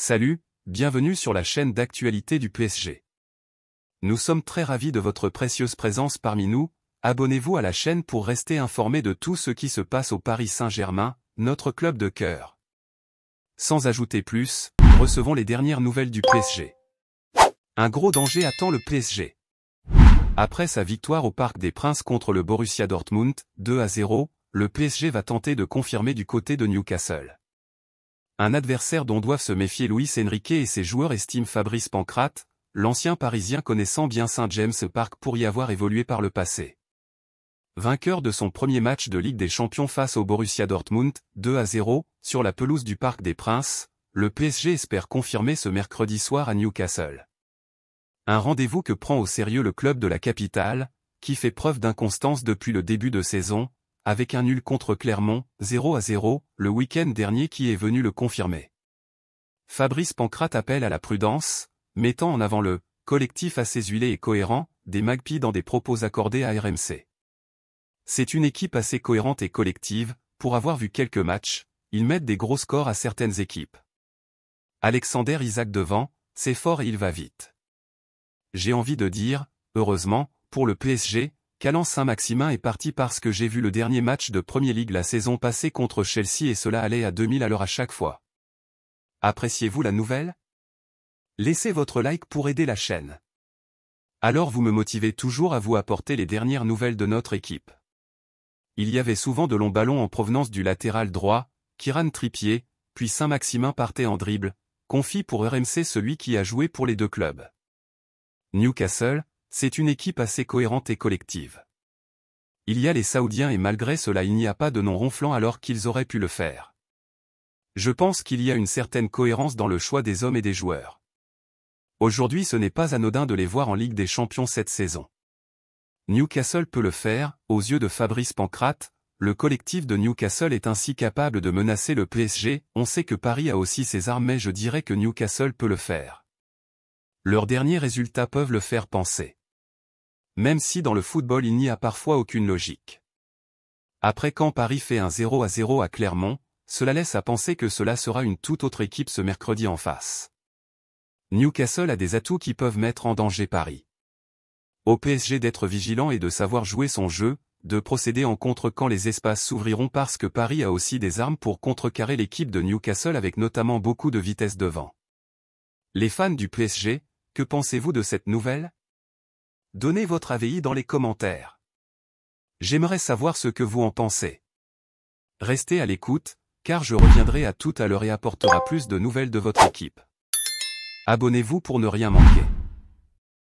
Salut, bienvenue sur la chaîne d'actualité du PSG. Nous sommes très ravis de votre précieuse présence parmi nous, abonnez-vous à la chaîne pour rester informé de tout ce qui se passe au Paris Saint-Germain, notre club de cœur. Sans ajouter plus, recevons les dernières nouvelles du PSG. Un gros danger attend le PSG. Après sa victoire au Parc des Princes contre le Borussia Dortmund, 2 à 0, le PSG va tenter de confirmer du côté de Newcastle. Un adversaire dont doivent se méfier Luis Enrique et ses joueurs estime Fabrice Pancrate, l'ancien Parisien connaissant bien Saint-James Park pour y avoir évolué par le passé. Vainqueur de son premier match de Ligue des Champions face au Borussia Dortmund, 2 à 0, sur la pelouse du Parc des Princes, le PSG espère confirmer ce mercredi soir à Newcastle. Un rendez-vous que prend au sérieux le club de la capitale, qui fait preuve d'inconstance depuis le début de saison, avec un nul contre Clermont, 0 à 0, le week-end dernier qui est venu le confirmer. Fabrice Pancrat appelle à la prudence, mettant en avant le collectif assez huilé et cohérent des Magpies dans des propos accordés à RMC. C'est une équipe assez cohérente et collective, pour avoir vu quelques matchs, ils mettent des gros scores à certaines équipes. Alexander Isaac devant, c'est fort et il va vite. J'ai envie de dire, heureusement, pour le PSG, Calan Saint-Maximin est parti parce que j'ai vu le dernier match de Premier League la saison passée contre Chelsea et cela allait à 2000 à l'heure à chaque fois. Appréciez-vous la nouvelle Laissez votre like pour aider la chaîne. Alors vous me motivez toujours à vous apporter les dernières nouvelles de notre équipe. Il y avait souvent de longs ballons en provenance du latéral droit, Kiran Tripier, puis Saint-Maximin partait en dribble, confie pour RMC celui qui a joué pour les deux clubs. Newcastle, c'est une équipe assez cohérente et collective. Il y a les Saoudiens et malgré cela il n'y a pas de non ronflant alors qu'ils auraient pu le faire. Je pense qu'il y a une certaine cohérence dans le choix des hommes et des joueurs. Aujourd'hui ce n'est pas anodin de les voir en Ligue des Champions cette saison. Newcastle peut le faire, aux yeux de Fabrice Pancrate, le collectif de Newcastle est ainsi capable de menacer le PSG, on sait que Paris a aussi ses armes mais je dirais que Newcastle peut le faire. Leurs derniers résultats peuvent le faire penser même si dans le football il n'y a parfois aucune logique. Après quand Paris fait un 0 à 0 à Clermont, cela laisse à penser que cela sera une toute autre équipe ce mercredi en face. Newcastle a des atouts qui peuvent mettre en danger Paris. Au PSG d'être vigilant et de savoir jouer son jeu, de procéder en contre quand les espaces s'ouvriront parce que Paris a aussi des armes pour contrecarrer l'équipe de Newcastle avec notamment beaucoup de vitesse devant. Les fans du PSG, que pensez-vous de cette nouvelle Donnez votre avis dans les commentaires. J'aimerais savoir ce que vous en pensez. Restez à l'écoute, car je reviendrai à tout à l'heure et apportera plus de nouvelles de votre équipe. Abonnez-vous pour ne rien manquer.